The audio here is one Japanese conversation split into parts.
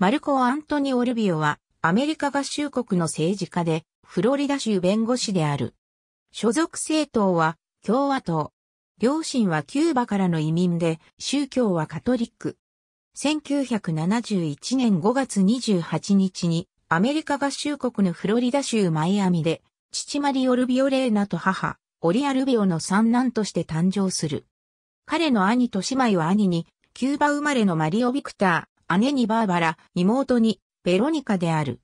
マルコ・アントニ・オルビオは、アメリカ合衆国の政治家で、フロリダ州弁護士である。所属政党は、共和党。両親はキューバからの移民で、宗教はカトリック。1971年5月28日に、アメリカ合衆国のフロリダ州マイアミで、父マリオルビオレーナと母、オリアルビオの三男として誕生する。彼の兄と姉妹は兄に、キューバ生まれのマリオ・ビクター、姉にバーバラ、妹にベロニカである。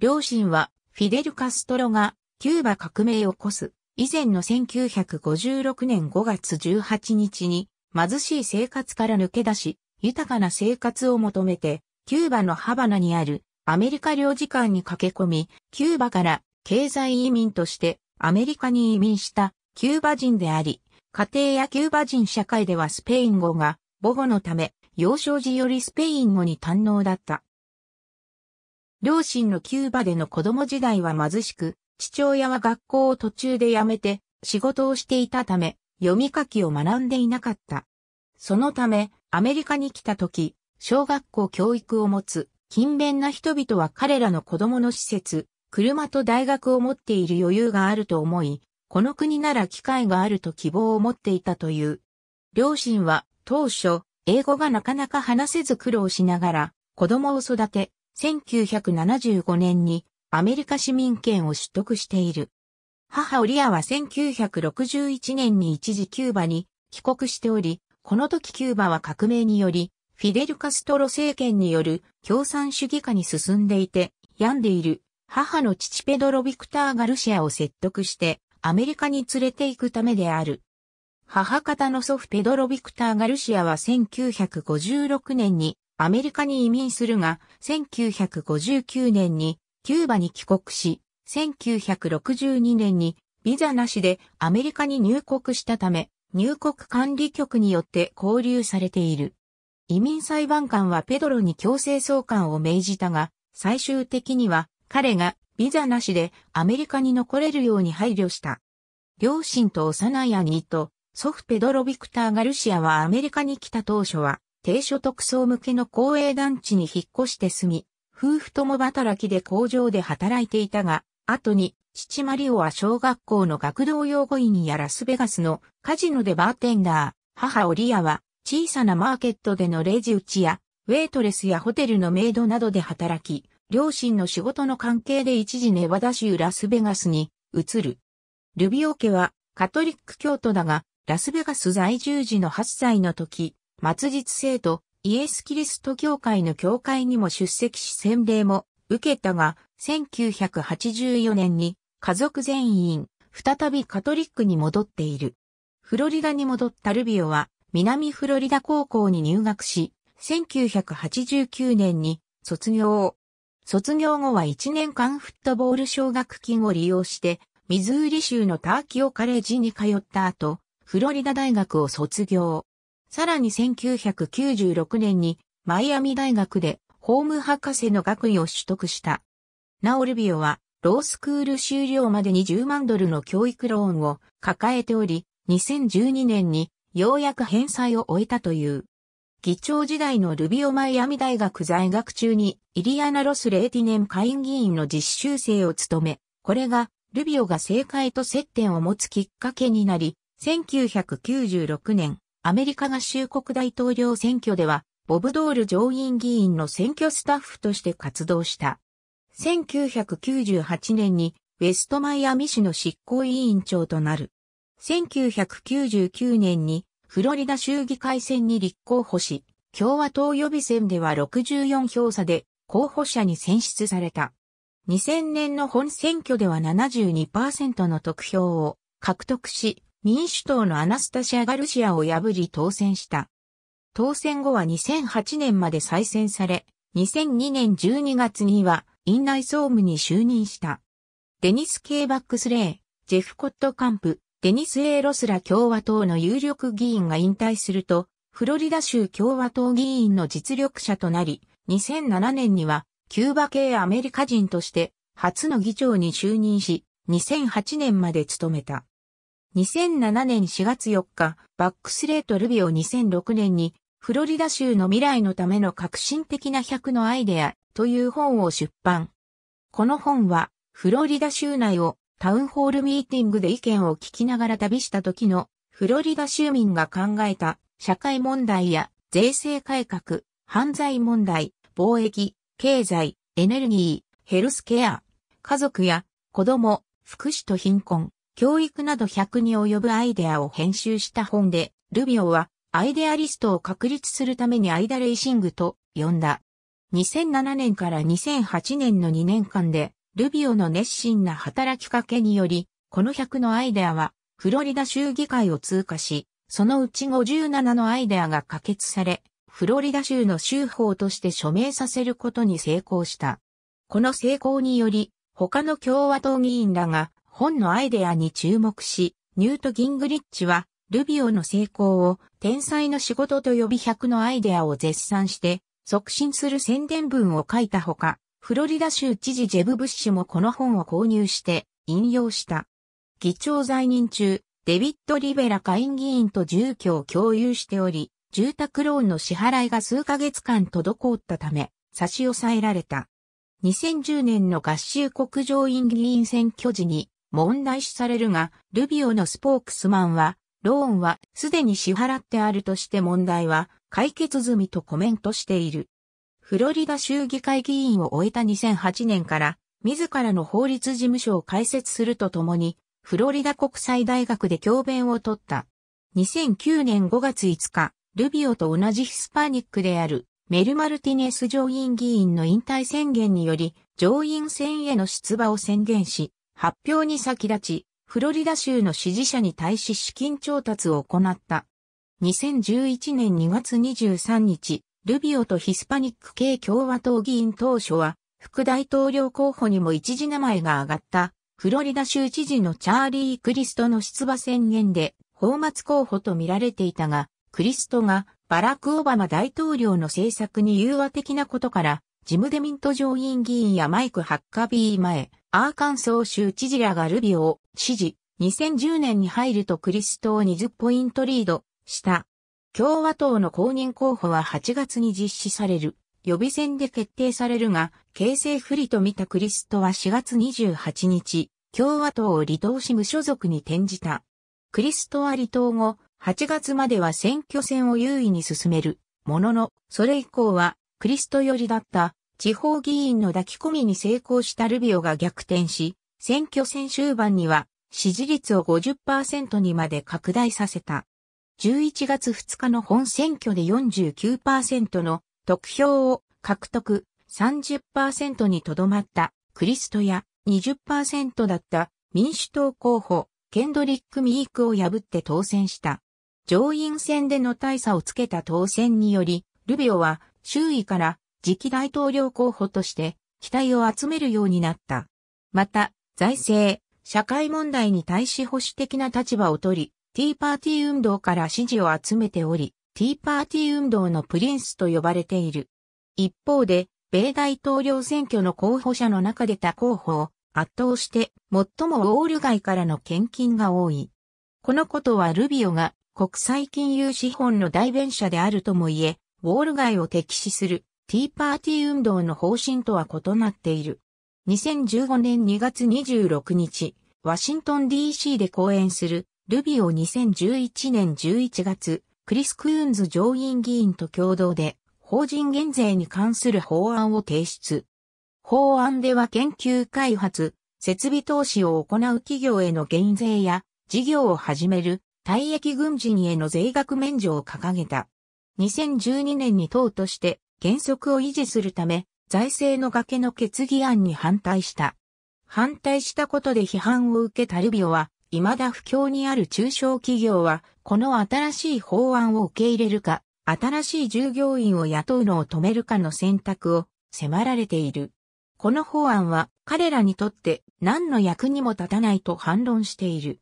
両親はフィデル・カストロがキューバ革命を起こす以前の1956年5月18日に貧しい生活から抜け出し、豊かな生活を求めて、キューバのハバナにあるアメリカ領事館に駆け込み、キューバから経済移民としてアメリカに移民したキューバ人であり、家庭やキューバ人社会ではスペイン語が母語のため幼少時よりスペイン語に堪能だった。両親のキューバでの子供時代は貧しく、父親は学校を途中で辞めて仕事をしていたため、読み書きを学んでいなかった。そのため、アメリカに来た時、小学校教育を持つ、勤勉な人々は彼らの子供の施設、車と大学を持っている余裕があると思い、この国なら機会があると希望を持っていたという。両親は当初、英語がなかなか話せず苦労しながら、子供を育て、1975年にアメリカ市民権を取得している。母オリアは1961年に一時キューバに帰国しており、この時キューバは革命により、フィデル・カストロ政権による共産主義化に進んでいて、病んでいる母の父ペドロ・ビクター・ガルシアを説得して、アメリカに連れて行くためである。母方の祖父ペドロ・ビクター・ガルシアは1956年にアメリカに移民するが、1959年にキューバに帰国し、1962年にビザなしでアメリカに入国したため、入国管理局によって交流されている。移民裁判官はペドロに強制送還を命じたが、最終的には彼がビザなしでアメリカに残れるように配慮した。両親と幼い兄と祖父ペドロ・ビクター・ガルシアはアメリカに来た当初は、低所得層向けの公営団地に引っ越して住み、夫婦共働きで工場で働いていたが、後に、父マリオは小学校の学童養護院やラスベガスのカジノでバーテンダー、母オリアは小さなマーケットでのレジ打ちや、ウェイトレスやホテルのメイドなどで働き、両親の仕事の関係で一時ネバダ州ラスベガスに移る。ルビオ家はカトリック教徒だが、ラスベガス在住時の8歳の時、末日生徒、イエス・キリスト教会の教会にも出席し洗礼も受けたが、1984年に家族全員、再びカトリックに戻っている。フロリダに戻ったルビオは、南フロリダ高校に入学し、1989年に卒業。卒業後は1年間フットボール奨学金を利用して、ミズーリ州のターキオカレッジに通った後、フロリダ大学を卒業。さらに1996年にマイアミ大学でホーム博士の学位を取得した。ナオルビオはロースクール終了までに10万ドルの教育ローンを抱えており、2012年にようやく返済を終えたという。議長時代のルビオマイアミ大学在学中にイリアナ・ロス・レーティネン下院議員の実習生を務め、これがルビオが政界と接点を持つきっかけになり、1996年、アメリカ合衆国大統領選挙では、ボブドール上院議員の選挙スタッフとして活動した。1998年に、ウェストマイアミ市の執行委員長となる。1999年に、フロリダ州議会選に立候補し、共和党予備選では64票差で候補者に選出された。2000年の本選挙では72%の得票を獲得し、民主党のアナスタシア・ガルシアを破り当選した。当選後は2008年まで再選され、2002年12月には院内総務に就任した。デニス・ケイバックス・レイ、ジェフ・コット・カンプ、デニス・エーロスラ共和党の有力議員が引退すると、フロリダ州共和党議員の実力者となり、2007年にはキューバ系アメリカ人として初の議長に就任し、2008年まで務めた。2007年4月4日、バックスレートルビオ2006年に、フロリダ州の未来のための革新的な100のアイデアという本を出版。この本は、フロリダ州内をタウンホールミーティングで意見を聞きながら旅した時のフロリダ州民が考えた社会問題や税制改革、犯罪問題、貿易、経済、エネルギー、ヘルスケア、家族や子供、福祉と貧困、教育など100に及ぶアイデアを編集した本で、ルビオはアイデアリストを確立するためにアイダレイシングと呼んだ。2007年から2008年の2年間で、ルビオの熱心な働きかけにより、この100のアイデアは、フロリダ州議会を通過し、そのうち57のアイデアが可決され、フロリダ州の州法として署名させることに成功した。この成功により、他の共和党議員らが本のアイデアに注目し、ニュート・ギングリッチは、ルビオの成功を天才の仕事と呼び100のアイデアを絶賛して、促進する宣伝文を書いたほか、フロリダ州知事ジェブ・ブッシュもこの本を購入して引用した。議長在任中、デビッド・リベラ下院議員と住居を共有しており、住宅ローンの支払いが数ヶ月間滞ったため、差し押さえられた。2010年の合衆国上院議員選挙時に問題視されるが、ルビオのスポークスマンは、ローンはすでに支払ってあるとして問題は解決済みとコメントしている。フロリダ州議会議員を終えた2008年から自らの法律事務所を開設するとともにフロリダ国際大学で教鞭を取った。2009年5月5日、ルビオと同じヒスパニックであるメル・マルティネス上院議員の引退宣言により上院選への出馬を宣言し、発表に先立ち、フロリダ州の支持者に対し資金調達を行った。2011年2月23日、ルビオとヒスパニック系共和党議員当初は、副大統領候補にも一時名前が挙がった、フロリダ州知事のチャーリー・クリストの出馬宣言で、放末候補と見られていたが、クリストがバラク・オバマ大統領の政策に融和的なことから、ジム・デミント上院議員やマイク・ハッカビー前、アーカンソー州知事らがルビオを支持、2010年に入るとクリストを20ポイントリードした。共和党の公認候補は8月に実施される。予備選で決定されるが、形勢不利と見たクリストは4月28日、共和党を離党し無所属に転じた。クリストは離党後、8月までは選挙戦を優位に進める。ものの、それ以降は、クリスト寄りだった地方議員の抱き込みに成功したルビオが逆転し、選挙戦終盤には支持率を50%にまで拡大させた。11月2日の本選挙で49%の得票を獲得30%にとどまったクリストや20%だった民主党候補ケンドリック・ミークを破って当選した。上院選での大差をつけた当選により、ルビオは周囲から次期大統領候補として期待を集めるようになった。また、財政、社会問題に対し保守的な立場を取り、ティーパーティー運動から支持を集めており、ティーパーティー運動のプリンスと呼ばれている。一方で、米大統領選挙の候補者の中で他候補を圧倒して最もウォール街からの献金が多い。このことはルビオが国際金融資本の代弁者であるとも言え、ウォール街を敵視するティーパーティー運動の方針とは異なっている。2015年2月26日、ワシントン DC で講演する、ルビオ2011年11月、クリス・クーンズ上院議員と共同で、法人減税に関する法案を提出。法案では研究開発、設備投資を行う企業への減税や、事業を始める、退役軍人への税額免除を掲げた。2012年に党として原則を維持するため、財政の崖の決議案に反対した。反対したことで批判を受けたルビオは、未だ不況にある中小企業は、この新しい法案を受け入れるか、新しい従業員を雇うのを止めるかの選択を迫られている。この法案は彼らにとって何の役にも立たないと反論している。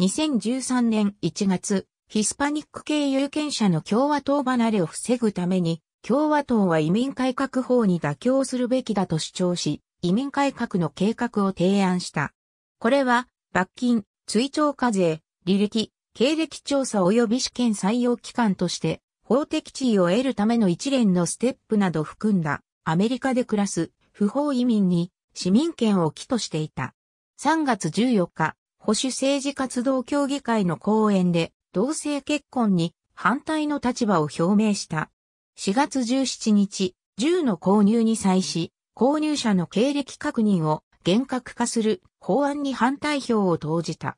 2013年1月、ヒスパニック系有権者の共和党離れを防ぐために、共和党は移民改革法に妥協するべきだと主張し、移民改革の計画を提案した。これは、罰金、追徴課税、履歴、経歴調査及び試験採用機関として、法的地位を得るための一連のステップなど含んだ、アメリカで暮らす不法移民に市民権を寄としていた。3月14日、保守政治活動協議会の講演で同性結婚に反対の立場を表明した4月17日、銃の購入に際し、購入者の経歴確認を厳格化する法案に反対票を投じた。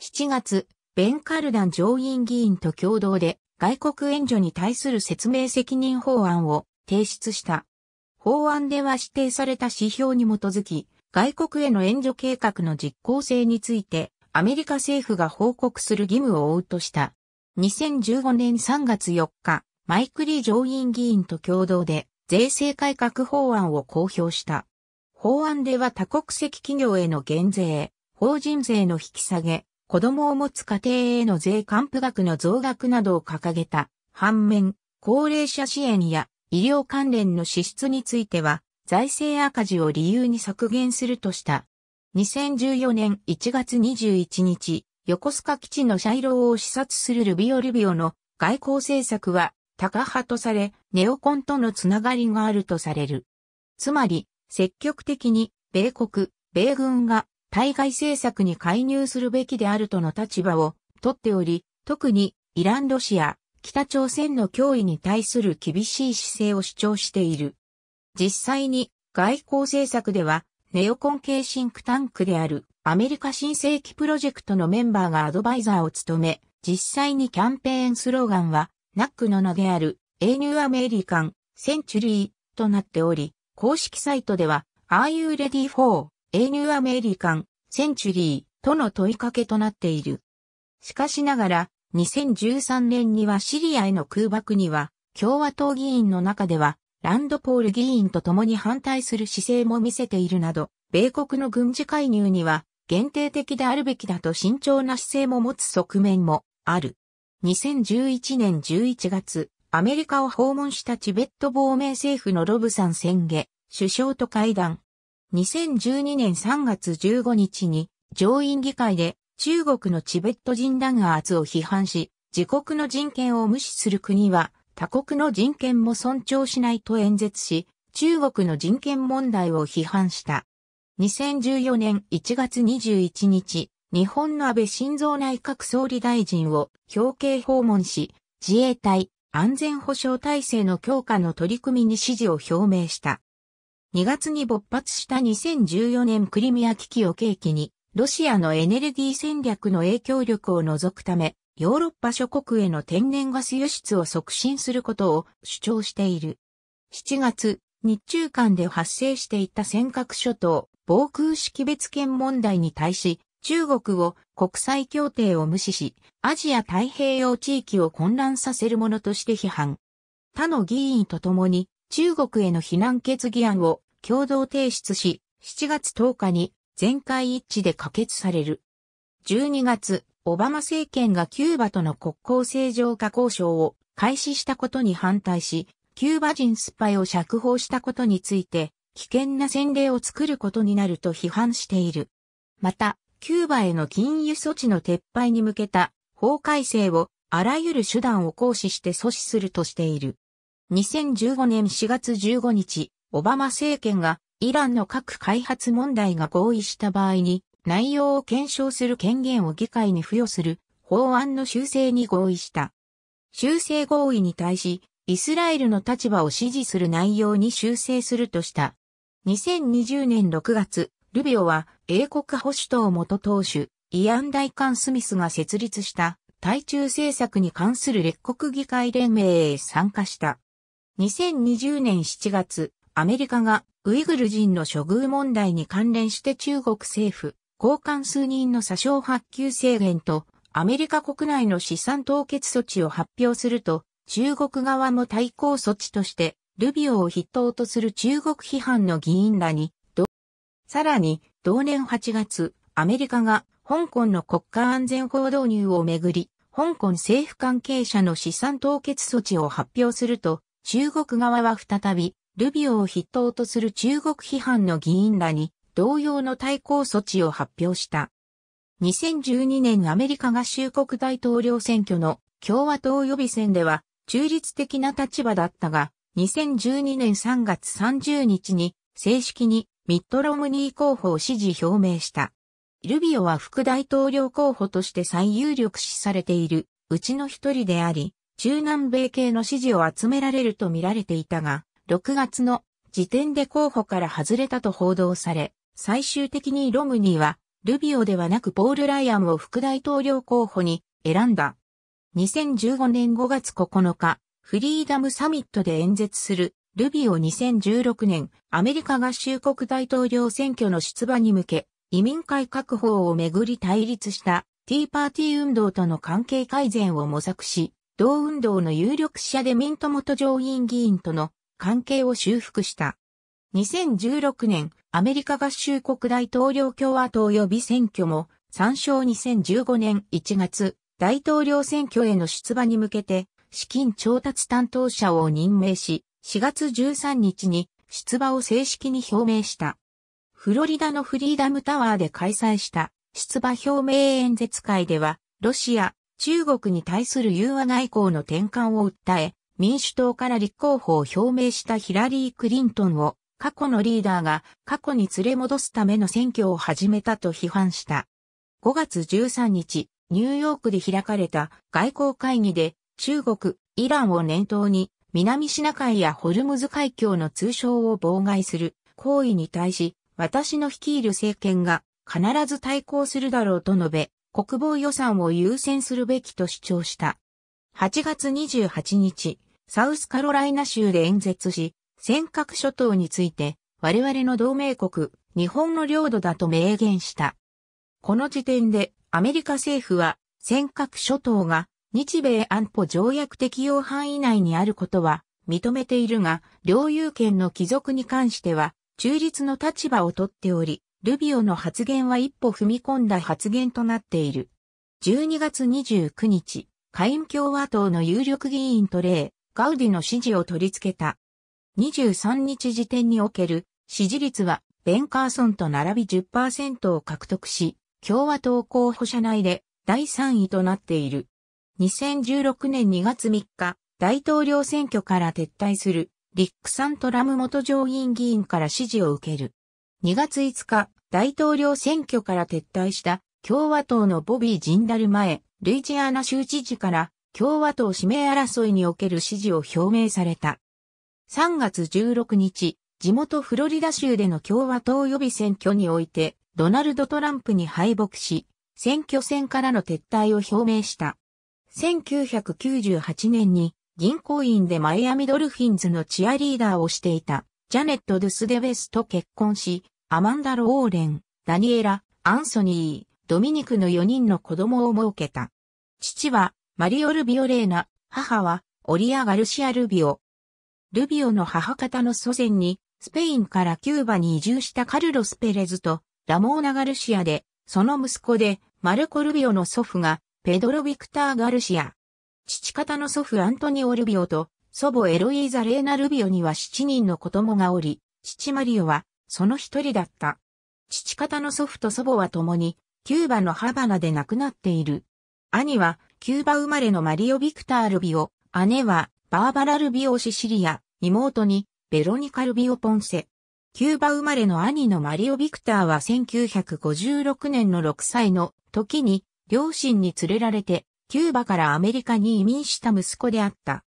7月、ベンカルダン上院議員と共同で外国援助に対する説明責任法案を提出した。法案では指定された指標に基づき、外国への援助計画の実効性について、アメリカ政府が報告する義務を負うとした。2015年3月4日、マイクリー上院議員と共同で税制改革法案を公表した。法案では多国籍企業への減税、法人税の引き下げ、子供を持つ家庭への税還付額の増額などを掲げた。反面、高齢者支援や医療関連の支出については、財政赤字を理由に削減するとした。2014年1月21日、横須賀基地の社イローを視察するルビオ・ルビオの外交政策は高派とされ、ネオコンとのつながりがあるとされる。つまり、積極的に、米国、米軍が対外政策に介入するべきであるとの立場をとっており、特にイラン・ロシア、北朝鮮の脅威に対する厳しい姿勢を主張している。実際に外交政策では、ネオコン系シンクタンクであるアメリカ新世紀プロジェクトのメンバーがアドバイザーを務め、実際にキャンペーンスローガンはナックの名である、a m e r アメリカン、センチュリーとなっており、公式サイトでは、Are you ready for, a m e r アメリカン、センチュリーとの問いかけとなっている。しかしながら、2013年にはシリアへの空爆には、共和党議員の中では、ランドポール議員と共に反対する姿勢も見せているなど、米国の軍事介入には限定的であるべきだと慎重な姿勢も持つ側面もある。2011年11月、アメリカを訪問したチベット亡命政府のロブサン宣言、首相と会談。2012年3月15日に上院議会で中国のチベット人弾圧を批判し、自国の人権を無視する国は他国の人権も尊重しないと演説し、中国の人権問題を批判した。2014年1月21日、日本の安倍晋三内閣総理大臣を表敬訪問し、自衛隊、安全保障体制の強化の取り組みに支持を表明した。2月に勃発した2014年クリミア危機を契機に、ロシアのエネルギー戦略の影響力を除くため、ヨーロッパ諸国への天然ガス輸出を促進することを主張している。7月、日中間で発生していた尖閣諸島、防空識別圏問題に対し、中国を国際協定を無視し、アジア太平洋地域を混乱させるものとして批判。他の議員と共に中国への非難決議案を共同提出し、7月10日に全会一致で可決される。12月、オバマ政権がキューバとの国交正常化交渉を開始したことに反対し、キューバ人スパイを釈放したことについて、危険な先例を作ることになると批判している。また、キューバへの禁輸措置の撤廃に向けた法改正をあらゆる手段を行使して阻止するとしている。2015年4月15日、オバマ政権がイランの核開発問題が合意した場合に内容を検証する権限を議会に付与する法案の修正に合意した。修正合意に対し、イスラエルの立場を支持する内容に修正するとした。2020年6月、ルビオは英国保守党元党首、イアン・ダイカン・スミスが設立した対中政策に関する列国議会連盟へ参加した。2020年7月、アメリカがウイグル人の処遇問題に関連して中国政府、交換数人の詐称発給制限とアメリカ国内の資産凍結措置を発表すると、中国側も対抗措置として、ルビオを筆頭とする中国批判の議員らに、さらに、同年8月、アメリカが香港の国家安全法導入をめぐり、香港政府関係者の資産凍結措置を発表すると、中国側は再び、ルビオを筆頭とする中国批判の議員らに、同様の対抗措置を発表した。2012年アメリカ合衆国大統領選挙の共和党予備選では中立的な立場だったが、2012年3月30日に正式にミッドロムニー候補を支持表明した。ルビオは副大統領候補として最有力視されているうちの一人であり、中南米系の支持を集められると見られていたが、6月の時点で候補から外れたと報道され、最終的にロムニーは、ルビオではなくポール・ライアンを副大統領候補に選んだ。2015年5月9日、フリーダムサミットで演説するルビオ2016年、アメリカ合衆国大統領選挙の出馬に向け、移民会確保をめぐり対立したティーパーティー運動との関係改善を模索し、同運動の有力者でミント元上院議員との関係を修復した。2016年、アメリカ合衆国大統領共和党予備選挙も、参照2015年1月、大統領選挙への出馬に向けて、資金調達担当者を任命し、4月13日に出馬を正式に表明した。フロリダのフリーダムタワーで開催した出馬表明演説会では、ロシア、中国に対する融和外交の転換を訴え、民主党から立候補を表明したヒラリー・クリントンを過去のリーダーが過去に連れ戻すための選挙を始めたと批判した。5月13日、ニューヨークで開かれた外交会議で中国、イランを念頭に南シナ海やホルムズ海峡の通称を妨害する行為に対し、私の率いる政権が必ず対抗するだろうと述べ、国防予算を優先するべきと主張した。8月28日、サウスカロライナ州で演説し、尖閣諸島について、我々の同盟国、日本の領土だと明言した。この時点で、アメリカ政府は、尖閣諸島が日米安保条約適用範囲内にあることは認めているが、領有権の帰属に関しては、中立の立場をとっており、ルビオの発言は一歩踏み込んだ発言となっている。12月29日、下院共和党の有力議員トレイ、ガウディの支持を取り付けた。23日時点における支持率はベンカーソンと並び10%を獲得し、共和党候補者内で第3位となっている。2016年2月3日、大統領選挙から撤退する、リック・サントラム元上院議員から支持を受ける。2月5日、大統領選挙から撤退した共和党のボビー・ジンダル前、ルイジアナ州知事から共和党指名争いにおける支持を表明された。3月16日、地元フロリダ州での共和党予備選挙において、ドナルド・トランプに敗北し、選挙戦からの撤退を表明した。1998年に銀行員でマイアミドルフィンズのチアリーダーをしていたジャネット・ドゥス・デ・ウェスと結婚し、アマンダ・ローレン、ダニエラ、アンソニー、ドミニクの4人の子供を設けた。父はマリオ・ルビオ・レーナ、母はオリア・ガルシア・ルビオ。ルビオの母方の祖先にスペインからキューバに移住したカルロス・ペレズとラモーナ・ガルシアで、その息子でマルコ・ルビオの祖父がペドロ・ビクター・ガルシア。父方の祖父アントニオ・ルビオと祖母エロイーザ・レーナ・ルビオには7人の子供がおり、父マリオはその一人だった。父方の祖父と祖母は共にキューバのハバナで亡くなっている。兄はキューバ生まれのマリオ・ビクター・ルビオ、姉はバーバラ・ルビオ・シシリア、妹にベロニカ・ルビオ・ポンセ。キューバ生まれの兄のマリオ・ビクターは1956年の6歳の時に両親に連れられて、キューバからアメリカに移民した息子であった。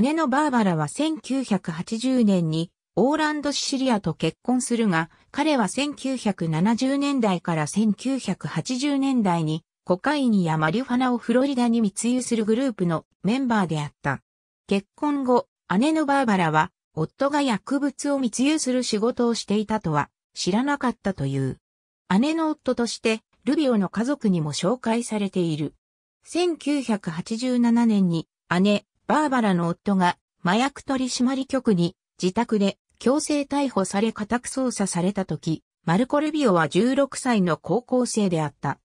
姉のバーバラは1980年にオーランド・シシリアと結婚するが、彼は1970年代から1980年代にコカインやマリファナをフロリダに密輸するグループのメンバーであった。結婚後、姉のバーバラは夫が薬物を密輸する仕事をしていたとは知らなかったという。姉の夫としてルビオの家族にも紹介されている。1987年に姉、バーバラの夫が麻薬取締局に自宅で強制逮捕され家宅捜査された時、マルコ・ルビオは16歳の高校生であった。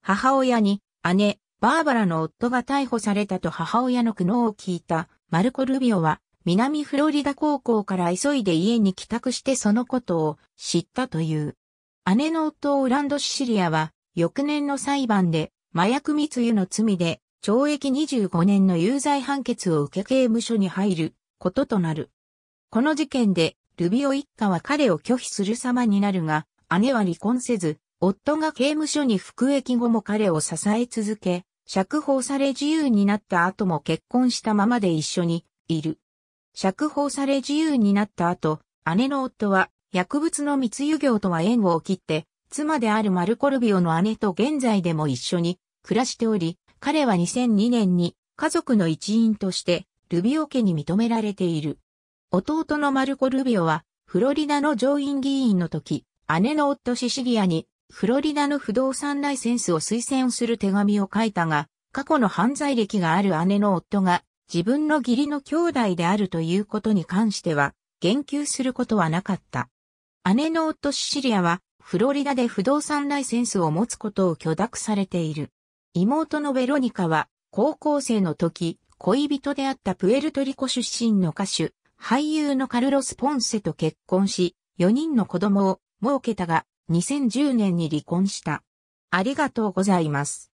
母親に姉、バーバラの夫が逮捕されたと母親の苦悩を聞いたマルコ・ルビオは南フロリダ高校から急いで家に帰宅してそのことを知ったという。姉の夫オランド・シシリアは翌年の裁判で、麻薬密輸の罪で、懲役25年の有罪判決を受け刑務所に入ることとなる。この事件で、ルビオ一家は彼を拒否する様になるが、姉は離婚せず、夫が刑務所に服役後も彼を支え続け、釈放され自由になった後も結婚したままで一緒にいる。釈放され自由になった後、姉の夫は薬物の密輸業とは縁を切って妻であるマルコルビオの姉と現在でも一緒に暮らしており、彼は2002年に家族の一員としてルビオ家に認められている。弟のマルコ・ルビオはフロリダの上院議員の時、姉の夫シシリアにフロリダの不動産ライセンスを推薦する手紙を書いたが、過去の犯罪歴がある姉の夫が自分の義理の兄弟であるということに関しては言及することはなかった。姉の夫シシリアはフロリダで不動産ライセンスを持つことを許諾されている。妹のベロニカは、高校生の時、恋人であったプエルトリコ出身の歌手、俳優のカルロス・ポンセと結婚し、4人の子供を設けたが、2010年に離婚した。ありがとうございます。